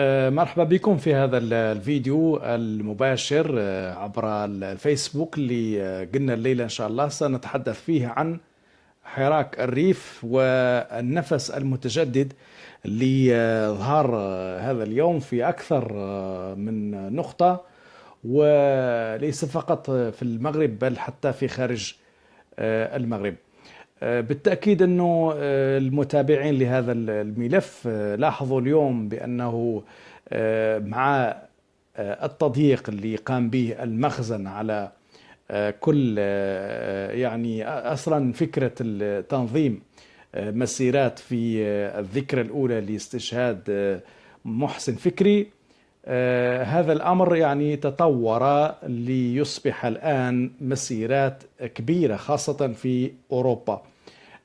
آه، مرحبا بكم في هذا الفيديو المباشر آه، عبر الفيسبوك اللي آه، قلنا الليلة إن شاء الله سنتحدث فيه عن حراك الريف والنفس المتجدد لظهر هذا اليوم في أكثر من نقطة وليس فقط في المغرب بل حتى في خارج المغرب آه، بالتاكيد انه آه، المتابعين لهذا الملف آه، لاحظوا اليوم بانه مع التضييق اللي قام به المخزن على كل يعني اصلا فكره التنظيم مسيرات في الذكرى الاولى لاستشهاد محسن فكري آه، هذا الامر يعني تطور ليصبح الان مسيرات كبيره خاصه في اوروبا.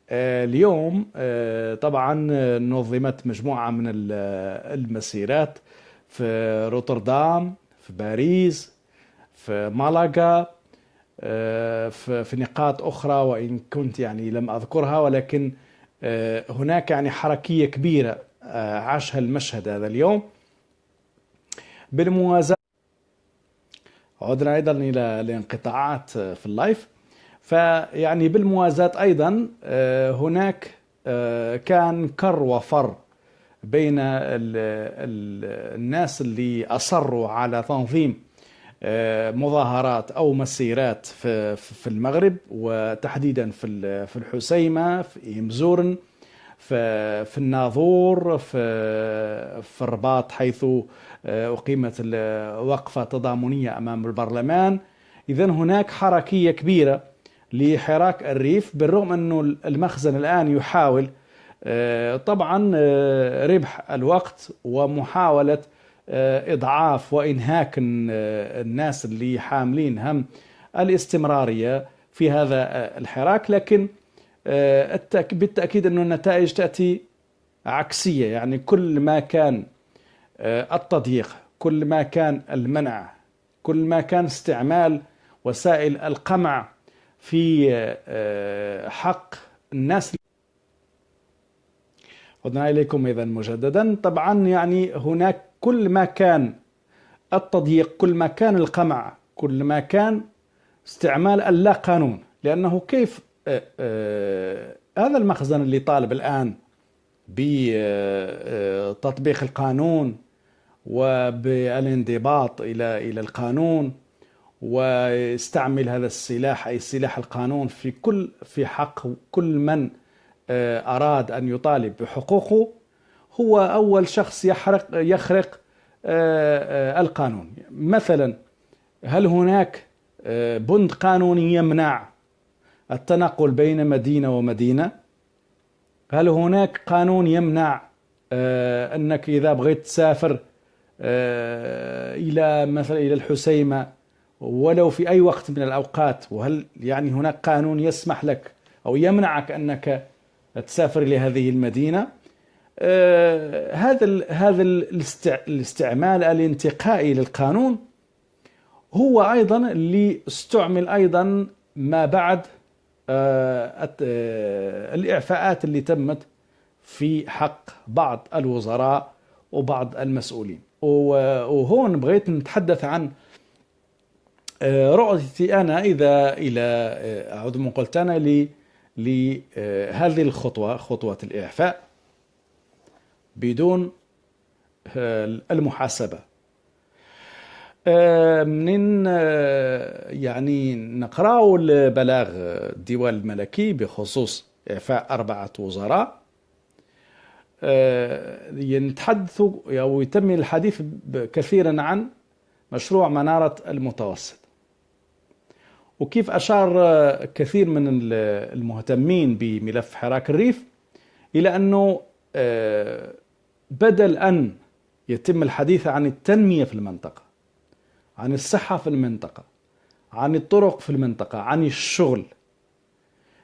آه، اليوم آه، طبعا نظمت مجموعه من المسيرات في روتردام، في باريس، في مالاغا، في نقاط اخرى وان كنت يعني لم اذكرها ولكن هناك يعني حركيه كبيره عاشها المشهد هذا اليوم. بالموازاة عدنا أيضا إلى الانقطاعات آه، في اللايف فيعني بالموازاة أيضا آه، هناك آه، كان كر وفر بين الناس اللي أصروا على تنظيم مظاهرات او مسيرات في المغرب وتحديدا في الحسيمه في مزورن في في الناظور في في الرباط حيث آه، اقيمت الوقفه تضامنيه امام البرلمان اذا هناك حركيه كبيره لحراك الريف بالرغم انه المخزن الان يحاول آه، طبعا آه، ربح الوقت ومحاوله اضعاف وانهاك الناس اللي حاملين هم الاستمراريه في هذا الحراك لكن آه، بالتأكيد أن النتائج تأتي عكسية يعني كل ما كان آه، التضييق كل ما كان المنع كل ما كان استعمال وسائل القمع في آه، حق الناس عدنا إليكم إذا مجددا طبعا يعني هناك كل ما كان التضييق كل ما كان القمع كل ما كان استعمال اللا قانون لأنه كيف أه، أه، هذا المخزن اللي طالب الآن بتطبيق القانون وبالانضباط إلى إلى القانون ويستعمل هذا السلاح أي سلاح القانون في كل في حق كل من أه، أراد أن يطالب بحقوقه هو أول شخص يحرق يخرق القانون مثلا هل هناك بند قانوني يمنع التنقل بين مدينة ومدينة هل هناك قانون يمنع آه، أنك إذا بغيت تسافر آه، إلى مثلا إلى الحسيمة ولو في أي وقت من الأوقات وهل يعني هناك قانون يسمح لك أو يمنعك أنك تسافر إلى هذه المدينة آه، هذا هذا الاستعمال الانتقائي للقانون هو ايضا اللي استعمل ايضا ما بعد آه، آه، الإعفاءات اللي تمت في حق بعض الوزراء وبعض المسؤولين وهون بغيت نتحدث عن آه، رؤيتي أنا إذا إلى أعوذ من قلت أنا لهذه الخطوة خطوة الإعفاء بدون المحاسبة آه، من آه، يعني نقراو البلاغ الديوان الملكي بخصوص إعفاء أربعة وزراء آه، يتحدث أو يتم الحديث كثيرا عن مشروع منارة المتوسط وكيف أشار كثير من المهتمين بملف حراك الريف إلى أنه بدل أن يتم الحديث عن التنمية في المنطقة عن الصحة في المنطقة عن الطرق في المنطقة عن الشغل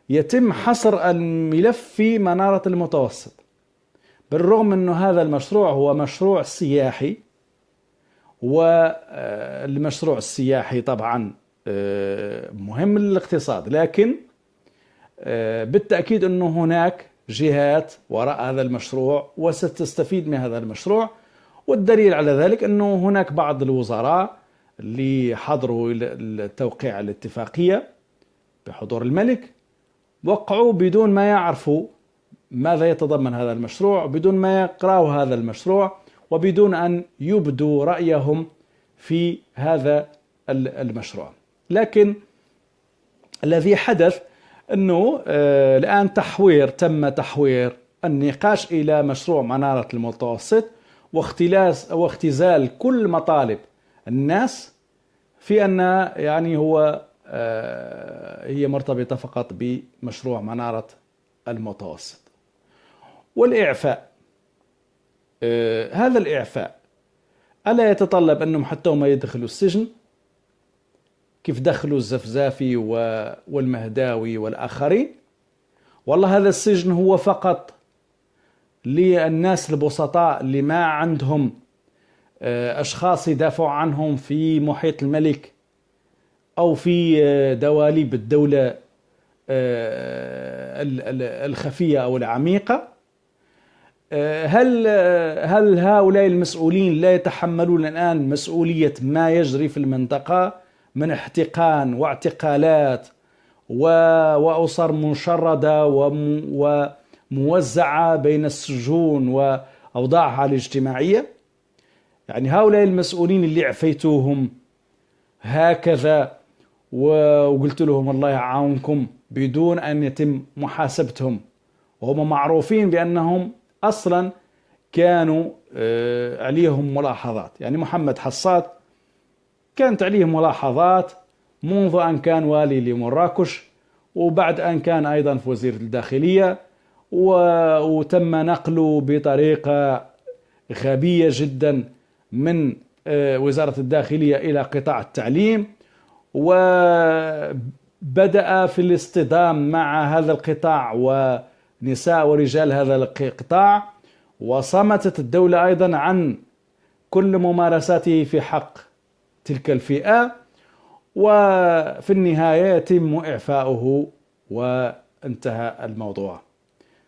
يتم حصر الملف في منارة المتوسط بالرغم أن هذا المشروع هو مشروع سياحي والمشروع آه، السياحي طبعا آه، مهم للاقتصاد لكن آه، بالتأكيد أنه هناك جهات وراء هذا المشروع وستستفيد من هذا المشروع والدليل على ذلك أنه هناك بعض الوزراء اللي حضروا توقيع الاتفاقية بحضور الملك وقعوا بدون ما يعرفوا ماذا يتضمن هذا المشروع بدون ما يقرأوا هذا المشروع وبدون أن يبدوا رأيهم في هذا المشروع لكن الذي حدث أنه آه، الآن تحوير تم تحوير النقاش إلى مشروع منارة المتوسط واختلاس واختزال كل مطالب الناس في أن يعني هو آه، هي مرتبطة فقط بمشروع منارة المتوسط والإعفاء آه، هذا الإعفاء ألا يتطلب أنهم حتى هم يدخلوا السجن كيف دخلوا الزفزافي والمهداوي والآخرين والله هذا السجن هو فقط للناس البسطاء اللي ما عندهم آه، أشخاص يدافعوا عنهم في محيط الملك أو في آه، دواليب الدولة آه، الخفية أو العميقة هل هل هؤلاء المسؤولين لا يتحملون الآن مسؤولية ما يجري في المنطقة من احتقان واعتقالات وأسر منشردة وموزعة بين السجون وأوضاعها الاجتماعية؟ يعني هؤلاء المسؤولين اللي عفيتوهم هكذا وقلت لهم الله يعاونكم بدون أن يتم محاسبتهم وهم معروفين بأنهم أصلا كانوا آه، عليهم ملاحظات يعني محمد حصات كانت عليه ملاحظات منذ أن كان والي لمراكش وبعد أن كان أيضا في وزير الداخلية وتم نقله بطريقة غبية جدا من آه، وزارة الداخلية إلى قطاع التعليم وبدأ في الاصطدام مع هذا القطاع ونساء ورجال هذا القطاع وصمتت الدولة أيضا عن كل ممارساته في حق تلك الفئة وفي النهاية يتم إعفاؤه وانتهى الموضوع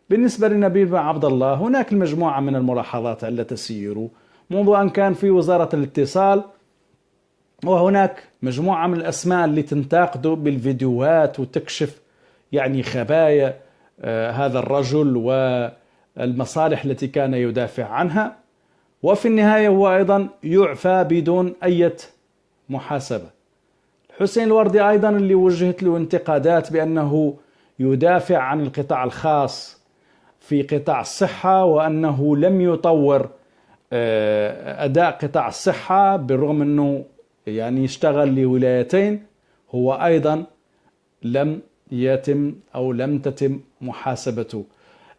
بالنسبة لنبيل عبد الله هناك المجموعة من الملاحظات التي تسير منذ أن كان في وزارة الاتصال وهناك مجموعة من الأسماء اللي تنتقده بالفيديوهات وتكشف يعني خبايا آه، هذا الرجل والمصالح التي كان يدافع عنها وفي النهاية هو أيضا يعفى بدون أي محاسبة حسين الوردي أيضا اللي وجهت له انتقادات بأنه يدافع عن القطاع الخاص في قطاع الصحة وأنه لم يطور آه، اداء قطاع الصحه بالرغم انه يعني يشتغل لولايتين هو ايضا لم يتم او لم تتم محاسبته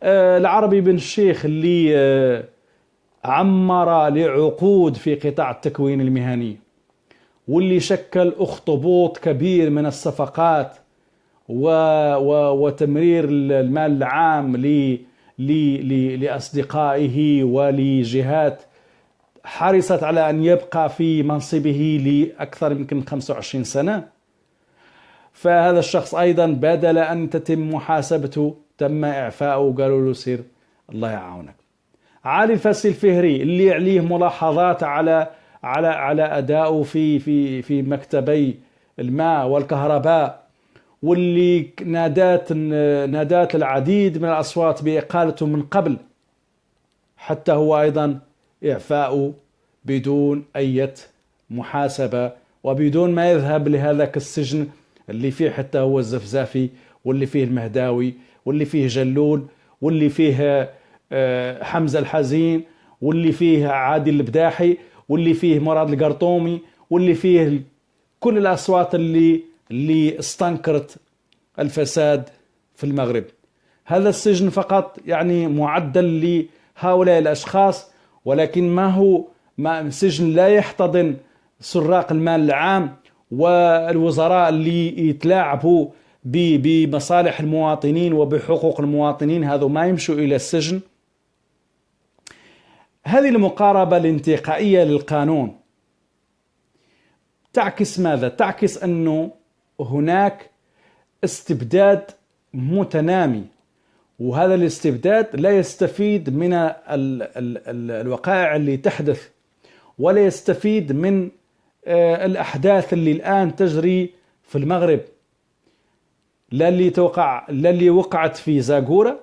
آه، العربي بن الشيخ اللي آه، عمر لعقود في قطاع التكوين المهني واللي شكل اخطبوط كبير من الصفقات و و وتمرير المال العام لأصدقائه ولجهات حرصت على أن يبقى في منصبه لأكثر يمكن 25 سنة فهذا الشخص أيضا بدل أن تتم محاسبته تم إعفاؤه قالوا له سير الله يعاونك علي الفاسي الفهري اللي عليه ملاحظات على على على أدائه في في في مكتبي الماء والكهرباء واللي نادات نادات العديد من الاصوات باقالته من قبل حتى هو ايضا اعفاء بدون اي محاسبه وبدون ما يذهب لهذاك السجن اللي فيه حتى هو الزفزافي واللي فيه المهداوي واللي فيه جلول واللي فيه آه، حمزه الحزين واللي فيه عادل البداحي واللي فيه مراد القرطومي واللي فيه كل الاصوات اللي اللي استنكرت الفساد في المغرب هذا السجن فقط يعني معدل لهؤلاء الأشخاص ولكن ما هو ما سجن لا يحتضن سراق المال العام والوزراء اللي يتلاعبوا بمصالح المواطنين وبحقوق المواطنين هذو ما يمشوا إلى السجن هذه المقاربة الانتقائية للقانون تعكس ماذا؟ تعكس أنه هناك استبداد متنامي وهذا الاستبداد لا يستفيد من ال ال ال الوقائع اللي تحدث ولا يستفيد من آه، الأحداث اللي الآن تجري في المغرب لا اللي توقع لا اللي وقعت في زاغورة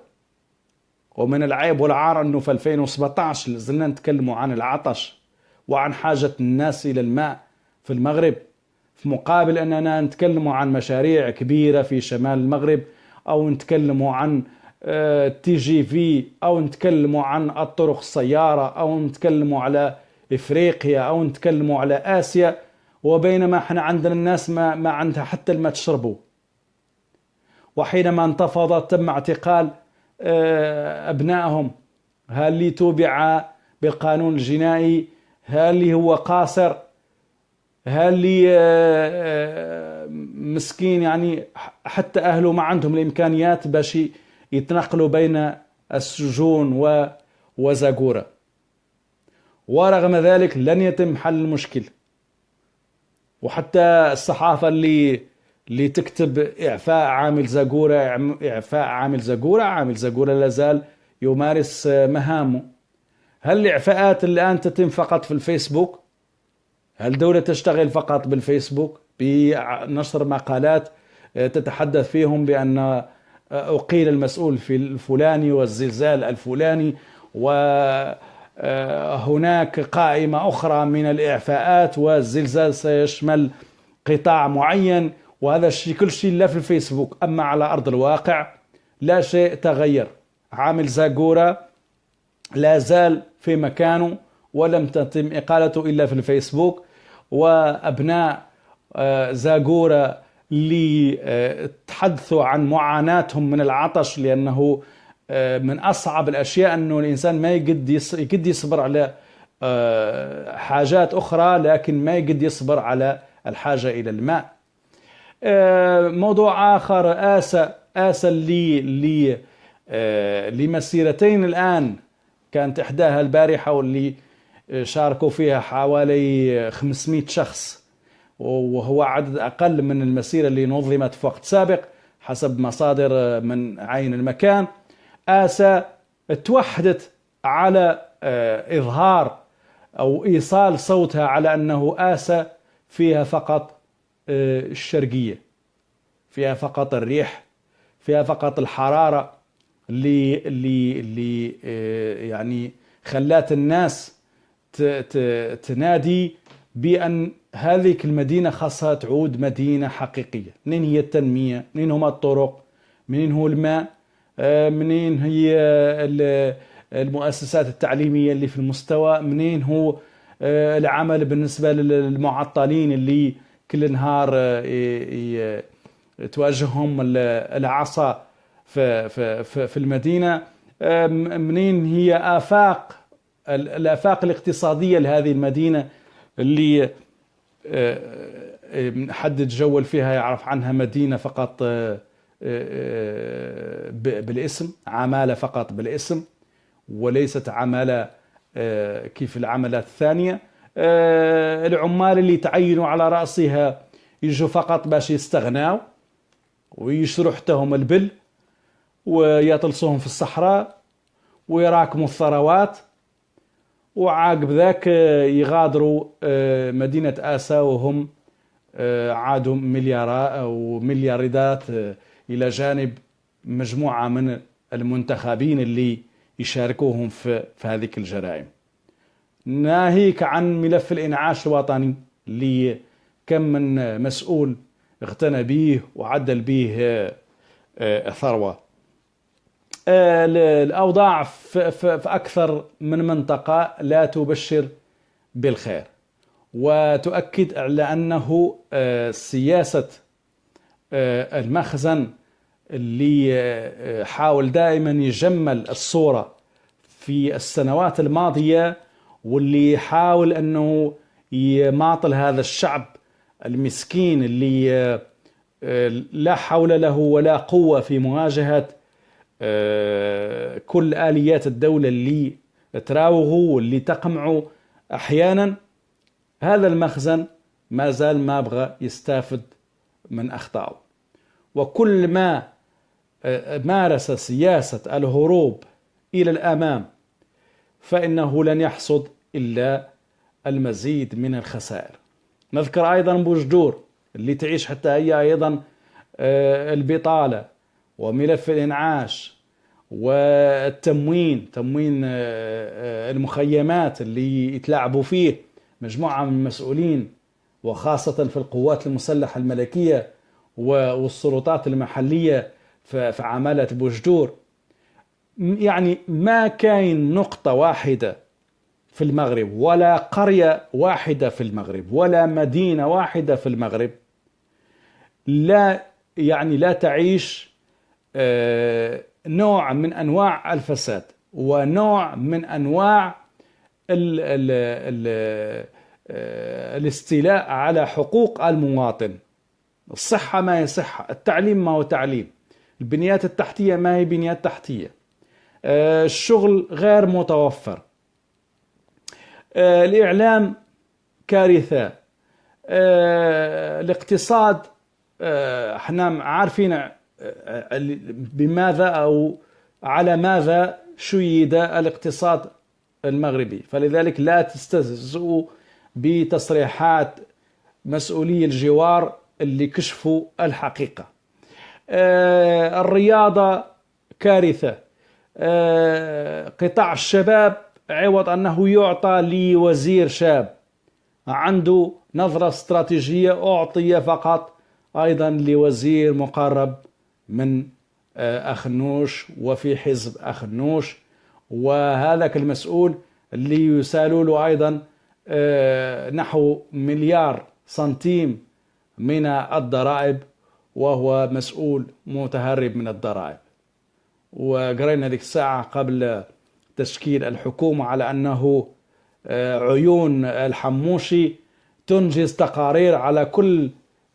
ومن العيب والعار أنه في 2017 زلنا نتكلموا عن العطش وعن حاجة الناس إلى الماء في المغرب في مقابل أننا نتكلم عن مشاريع كبيرة في شمال المغرب أو نتكلم عن تي جي في أو نتكلم عن الطرق السيارة أو نتكلم على إفريقيا أو نتكلم على آسيا وبينما احنا عندنا الناس ما, ما عندها حتى الماء تشربوا وحينما انتفضت تم اعتقال آه، أبنائهم هل توبع بالقانون الجنائي هل هو قاصر هاللي آه، آه، مسكين يعني حتى اهله ما عندهم الامكانيات باش يتنقلوا بين السجون و وزاغورا ورغم ذلك لن يتم حل المشكل وحتى الصحافه اللي اللي تكتب اعفاء عامل زاغورا اعفاء عامل زاغورا عامل زاغورا لازال يمارس آه، مهامه هل الاعفاءات الان تتم فقط في الفيسبوك هل دولة تشتغل فقط بالفيسبوك بنشر مقالات آه، تتحدث فيهم بأن آه، أقيل المسؤول في الفلاني والزلزال الفلاني وهناك آه، قائمة أخرى من الإعفاءات والزلزال سيشمل قطاع معين وهذا الشيء كل شيء لا في الفيسبوك أما على أرض الواقع لا شيء تغير عامل زاغورا لا زال في مكانه ولم تتم إقالته إلا في الفيسبوك وأبناء آه، زاغورة لتحدثوا آه، عن معاناتهم من العطش لأنه آه، من أصعب الأشياء أنه الإنسان ما يقد يصبر على حاجات أخرى لكن ما يقد يصبر على الحاجة إلى الماء موضوع آخر آسى آسى لي, لي لمسيرتين الآن كانت إحداها البارحة واللي شاركوا فيها حوالي 500 شخص وهو عدد أقل من المسيرة اللي نظمت في وقت سابق حسب مصادر آه، من عين المكان آسا توحدت على آه، إظهار أو إيصال صوتها على أنه آسا فيها فقط آه، الشرقية فيها فقط الريح فيها فقط الحرارة اللي اللي اللي يعني خلات الناس تنادي بأن هذه المدينة خاصها تعود مدينة حقيقية منين هي التنمية منين هما الطرق منين هو الماء آه، منين هي المؤسسات التعليمية اللي في المستوى منين هو آه، العمل بالنسبة للمعطلين اللي كل نهار آه، تواجههم العصا في, في المدينة منين هي آفاق الآفاق الاقتصادية لهذه المدينة اللي آه، آه، حد تجول فيها يعرف عنها مدينة فقط آه، بالاسم عمالة فقط بالاسم وليست عمالة كيف العملات الثانية العمال اللي تعينوا على رأسها يجوا فقط باش يستغناو ويشرح تهم البل ويطلسوهم في الصحراء ويراكموا الثروات وعاقب ذاك آه، يغادروا آه، مدينة آسا وهم آه، عادوا مليارا أو ملياردات إلى جانب مجموعة من المنتخبين اللي يشاركوهم في, في هذه الجرائم ناهيك عن ملف الإنعاش الوطني اللي كم من مسؤول اغتنى به وعدل به ثروة آه، الاوضاع في اكثر من منطقه لا تبشر بالخير وتؤكد على انه آه، سياسه آه، المخزن اللي حاول دائما يجمل الصوره في السنوات الماضيه واللي حاول انه يماطل هذا الشعب المسكين اللي لا حول له ولا قوه في مواجهه آه، كل اليات الدوله اللي تراوغه واللي تقمعه احيانا هذا المخزن ما زال ما بغى يستافد من اخطائه وكل ما آه، مارس سياسه الهروب الى الامام فانه لن يحصد الا المزيد من الخسائر نذكر ايضا بوجدور اللي تعيش حتى هي ايضا آه، البطاله وملف الإنعاش والتموين تموين آه، آه، المخيمات اللي يتلاعبوا فيه مجموعة من المسؤولين وخاصة في القوات المسلحة الملكية والسلطات المحلية في عمالة بوجدور يعني ما كاين نقطة واحدة في المغرب ولا قرية واحدة في المغرب ولا مدينة واحدة في المغرب لا يعني لا تعيش آه، نوع من انواع الفساد ونوع من انواع ال ال الـ آه، الاستيلاء على حقوق المواطن الصحة ما هي صحة التعليم ما هو تعليم البنيات التحتية ما هي بنيات تحتية آه، الشغل غير متوفر الإعلام كارثة الاقتصاد احنا عارفين بماذا أو على ماذا شيد الاقتصاد المغربي فلذلك لا تستهزئوا بتصريحات مسؤولي الجوار اللي كشفوا الحقيقة آه، الرياضة كارثة آه، قطاع الشباب عوض أنه يعطى لوزير شاب عنده نظرة استراتيجية أعطي فقط أيضا لوزير مقرب من آه، أخنوش وفي حزب أخنوش وهذاك المسؤول اللي يسالوا له أيضا آه، نحو مليار سنتيم من الضرائب وهو مسؤول متهرب من الضرائب وقرينا ذيك الساعة قبل تشكيل الحكومة على أنه آه، عيون الحموشي تنجز تقارير على كل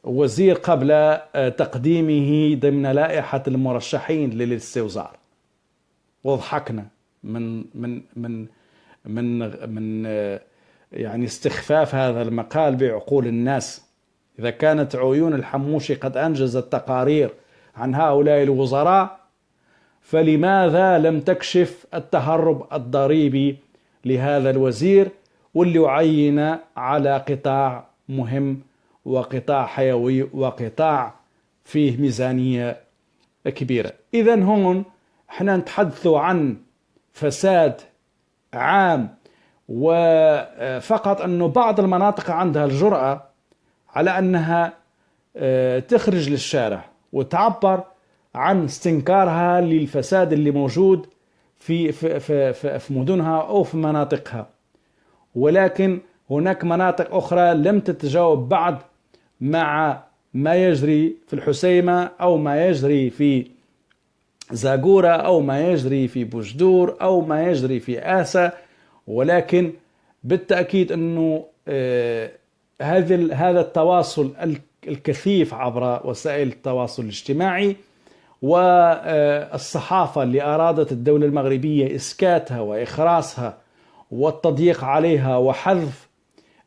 وزير قبل آه، تقديمه ضمن لائحة المرشحين للاستوزار وضحكنا من من من من من آه، يعني استخفاف هذا المقال بعقول الناس إذا كانت عيون الحموشي قد أنجزت تقارير عن هؤلاء الوزراء فلماذا لم تكشف التهرب الضريبي لهذا الوزير واللي عين على قطاع مهم وقطاع حيوي وقطاع فيه ميزانية كبيرة إذا هون احنا نتحدثوا عن فساد عام وفقط أنه بعض المناطق عندها الجرأة على أنها آه، تخرج للشارع وتعبر عن استنكارها للفساد اللي موجود في في في, في, في مدنها او في مناطقها ولكن هناك مناطق اخرى لم تتجاوب بعد مع ما يجري في الحسيمة أو ما يجري في زاغورة أو ما يجري في بوجدور أو ما يجري في آسا ولكن بالتأكيد أنه آه، هذا هذا التواصل الكثيف عبر وسائل التواصل الاجتماعي والصحافة آه، اللي أرادت الدولة المغربية إسكاتها وإخراسها والتضييق عليها وحذف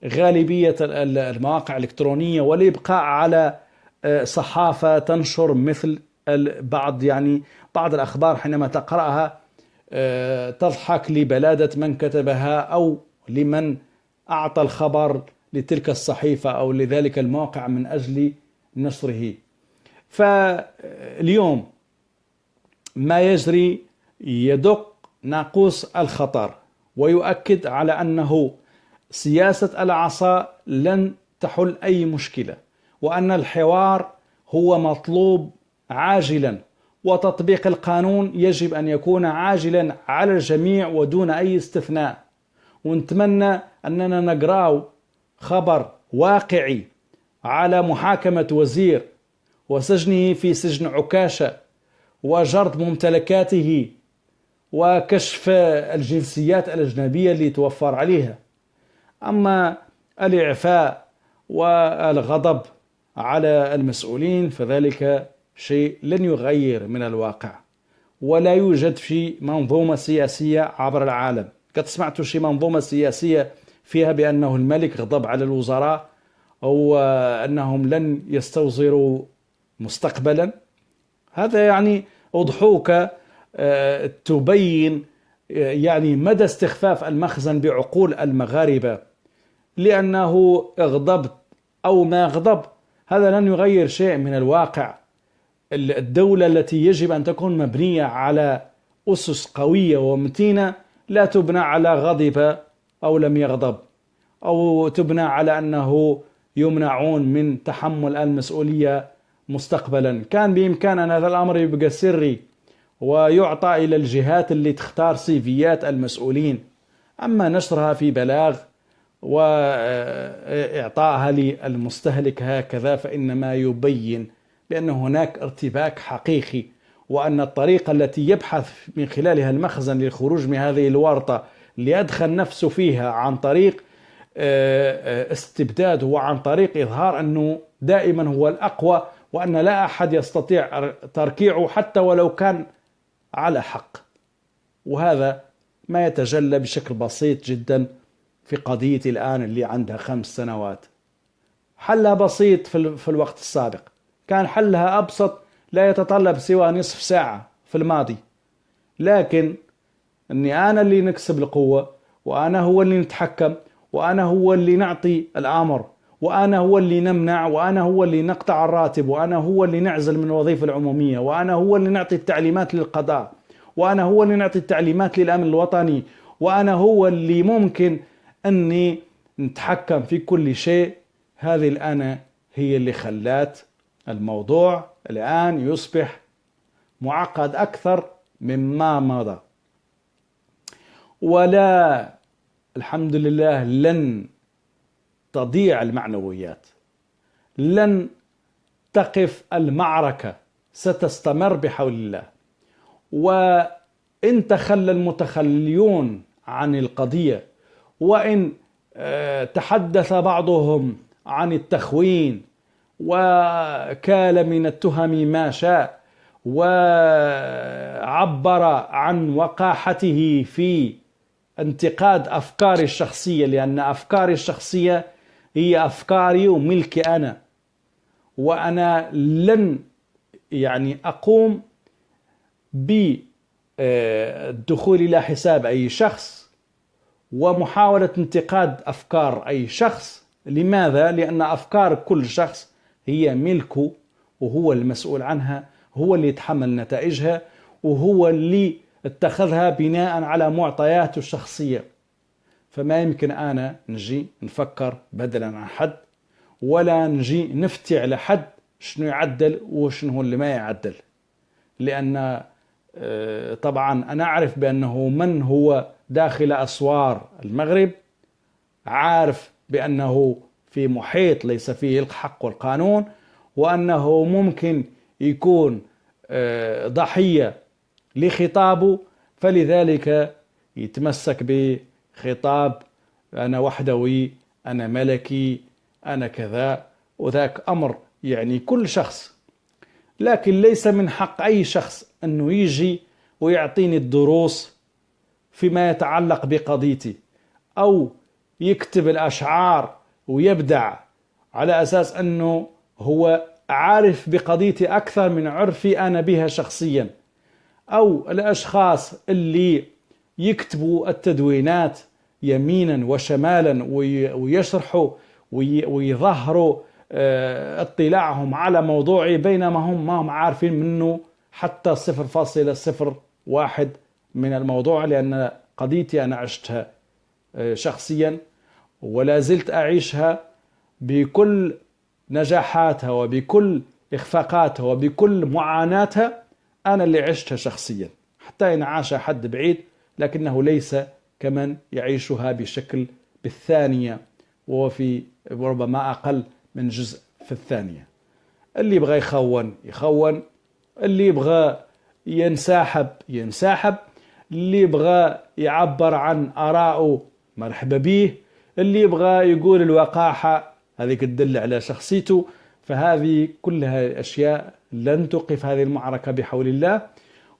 غالبية المواقع الإلكترونية والإبقاء على آه، صحافة تنشر مثل بعض يعني بعض الأخبار حينما تقرأها آه، تضحك لبلادة من كتبها أو لمن أعطى الخبر لتلك الصحيفة أو لذلك الموقع من أجل نشره فاليوم ما يجري يدق ناقوس الخطر ويؤكد على أنه سياسة العصا لن تحل أي مشكلة وأن الحوار هو مطلوب عاجلا وتطبيق القانون يجب أن يكون عاجلا على الجميع ودون أي استثناء ونتمنى أننا نقراو خبر واقعي على محاكمة وزير وسجنه في سجن عكاشة وجرد ممتلكاته وكشف الجنسيات الأجنبية اللي توفر عليها أما الإعفاء والغضب على المسؤولين فذلك شيء لن يغير من الواقع ولا يوجد في منظومة سياسية عبر العالم قد سمعت شي منظومة سياسية فيها بأنه الملك غضب على الوزراء أو أنهم لن يستوزروا مستقبلا هذا يعني أضحوكة آه، تبين يعني مدى استخفاف المخزن بعقول المغاربة لأنه اغضبت أو ما اغضب هذا لن يغير شيء من الواقع الدولة التي يجب أن تكون مبنية على أسس قوية ومتينة لا تبنى على غضب أو لم يغضب أو تبنى على أنه يمنعون من تحمل المسؤولية مستقبلا كان بإمكان أن هذا الأمر يبقى سري ويعطى إلى الجهات اللي تختار سيفيات المسؤولين أما نشرها في بلاغ وإعطائها للمستهلك هكذا فإنما يبين بأن هناك ارتباك حقيقي وأن الطريقة التي يبحث من خلالها المخزن للخروج من هذه الورطة ليدخل نفسه فيها عن طريق آه، آه، استبداد وعن طريق إظهار أنه دائما هو الأقوى وأن لا أحد يستطيع تركيعه حتى ولو كان على حق وهذا ما يتجلى بشكل بسيط جدا في قضيتي الآن اللي عندها خمس سنوات حلها بسيط في الوقت السابق كان حلها أبسط لا يتطلب سوى نصف ساعة في الماضي لكن أني أنا اللي نكسب القوة وأنا هو اللي نتحكم وأنا هو اللي نعطي الأمر وانا هو اللي نمنع وانا هو اللي نقطع الراتب وانا هو اللي نعزل من الوظيفه العموميه وانا هو اللي نعطي التعليمات للقضاء وانا هو اللي نعطي التعليمات للامن الوطني وانا هو اللي ممكن اني نتحكم في كل شيء هذه الانا هي اللي خلات الموضوع الان يصبح معقد اكثر مما مضى ولا الحمد لله لن تضيع المعنويات لن تقف المعركة ستستمر بحول الله وإن تخلى المتخليون عن القضية وإن آه، تحدث بعضهم عن التخوين وكال من التهم ما شاء وعبر عن وقاحته في انتقاد افكاري الشخصيه لان افكاري الشخصيه هي أفكاري وملكي أنا وأنا لن يعني أقوم بالدخول آه، إلى حساب أي شخص ومحاولة انتقاد أفكار أي شخص لماذا؟ لأن أفكار كل شخص هي ملكه وهو المسؤول عنها هو اللي يتحمل نتائجها وهو اللي اتخذها بناء على معطياته الشخصيه فما يمكن أنا نجي نفكر بدلا عن حد ولا نجي نفتي على حد شنو يعدل وشنو هو اللي ما يعدل لأن آه، طبعا أنا أعرف بأنه من هو داخل أسوار المغرب عارف بأنه في محيط ليس فيه الحق والقانون وأنه ممكن يكون آه، ضحية لخطابه فلذلك يتمسك ب خطاب أنا وحدوي أنا ملكي أنا كذا وذاك أمر يعني كل شخص لكن ليس من حق أي شخص أنه يجي ويعطيني الدروس فيما يتعلق بقضيتي أو يكتب الأشعار ويبدع على أساس أنه هو عارف بقضيتي أكثر من عرفي أنا بها شخصيا أو الأشخاص اللي يكتبوا التدوينات يمينا وشمالا ويشرحوا ويظهروا آه، اطلاعهم على موضوعي بينما هم ما هم عارفين منه حتى 0.01 من الموضوع لأن قضيتي أنا عشتها آه، شخصيا ولا زلت أعيشها بكل نجاحاتها وبكل إخفاقاتها وبكل معاناتها أنا اللي عشتها شخصيا حتى إن عاش حد بعيد لكنه ليس كمن يعيشها بشكل بالثانية وفي وربما أقل من جزء في الثانية اللي يبغى يخون يخون اللي يبغى ينسحب ينسحب اللي يبغى يعبر عن آرائه مرحبا به اللي يبغى يقول الوقاحة هذيك تدل على شخصيته فهذه كلها أشياء لن توقف هذه المعركة بحول الله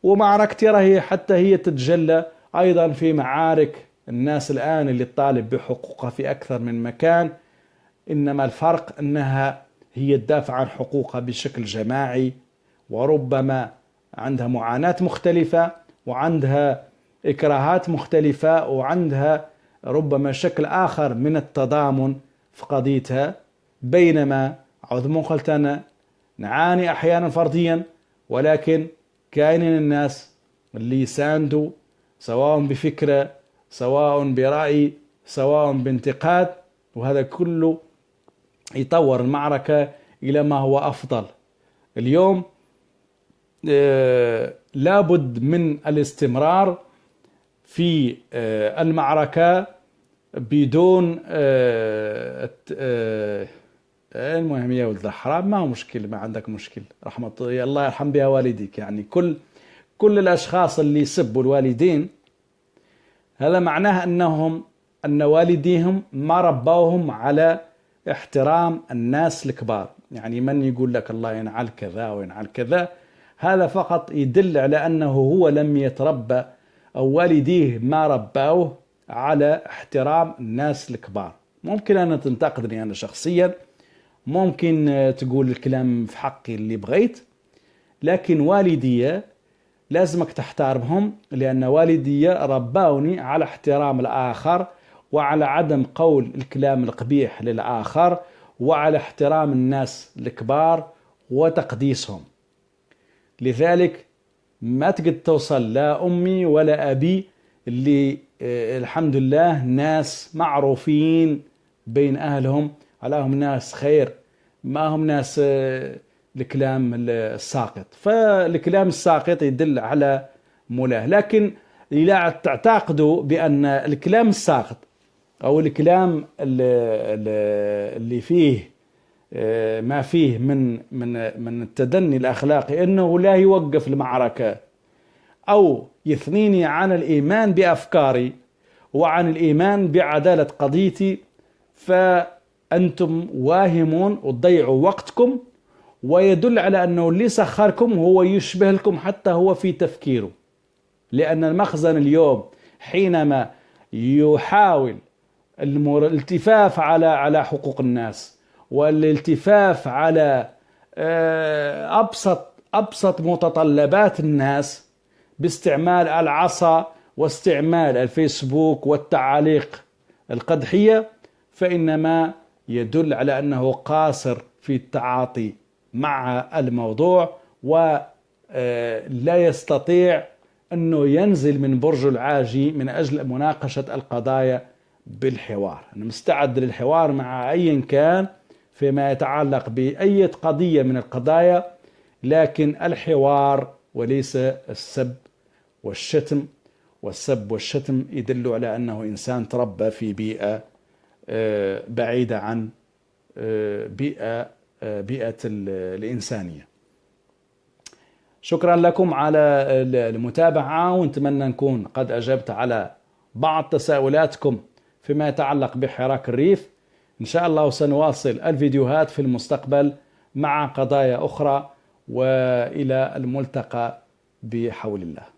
ومعركتي راهي حتى هي تتجلى أيضا في معارك الناس الآن اللي تطالب بحقوقها في أكثر من مكان إنما الفرق أنها هي تدافع عن حقوقها بشكل جماعي وربما عندها معاناة مختلفة وعندها إكراهات مختلفة وعندها ربما شكل آخر من التضامن في قضيتها بينما قلت انا نعاني أحيانا فرديا ولكن كاينين الناس اللي يساندوا سواء بفكرة سواء برأي سواء بانتقاد وهذا كله يطور المعركة إلى ما هو أفضل اليوم آه، لابد من الاستمرار في آه، المعركة بدون آه، المهم يا ولد الحرام ما هو مشكل ما عندك مشكل رحمة الله يرحم بها والديك يعني كل كل الأشخاص اللي يسبوا الوالدين هذا معناه أنهم أن والديهم ما ربوهم على احترام الناس الكبار يعني من يقول لك الله ينعل كذا وينعل كذا هذا فقط يدل على أنه هو لم يتربى أو والديه ما رباوه على احترام الناس الكبار ممكن أنا تنتقدني أنا شخصيا ممكن تقول الكلام في حقي اللي بغيت لكن والدي لازمك تحترمهم لأن والدي رباوني على احترام الآخر وعلى عدم قول الكلام القبيح للآخر وعلى احترام الناس الكبار وتقديسهم لذلك ما تقد توصل لا أمي ولا أبي اللي آه، الحمد لله ناس معروفين بين أهلهم علىهم ناس خير ما هم ناس آه، الكلام الساقط فالكلام الساقط يدل على مولاه لكن إلا تعتقدوا بأن الكلام الساقط أو الكلام اللي فيه ما فيه من من من التدني الأخلاقي أنه لا يوقف المعركة أو يثنيني عن الإيمان بأفكاري وعن الإيمان بعدالة قضيتي فأنتم واهمون وتضيعوا وقتكم ويدل على أنه اللي سخركم هو يشبه لكم حتى هو في تفكيره لأن المخزن اليوم حينما يحاول الالتفاف على على حقوق الناس والالتفاف على آه، أبسط أبسط متطلبات الناس باستعمال العصا واستعمال الفيسبوك والتعاليق القدحية فإنما يدل على أنه قاصر في التعاطي مع الموضوع ولا آه، يستطيع أنه ينزل من برج العاجي من أجل مناقشة القضايا بالحوار أنا مستعد للحوار مع أي كان فيما يتعلق بأي قضية من القضايا لكن الحوار وليس السب والشتم والسب والشتم يدل على أنه إنسان تربى في بيئة آه، بعيدة عن آه، بيئة بيئة الإنسانية شكرا لكم على المتابعة ونتمنى نكون قد أجبت على بعض تساؤلاتكم فيما يتعلق بحراك الريف إن شاء الله سنواصل الفيديوهات في المستقبل مع قضايا أخرى وإلى الملتقى بحول الله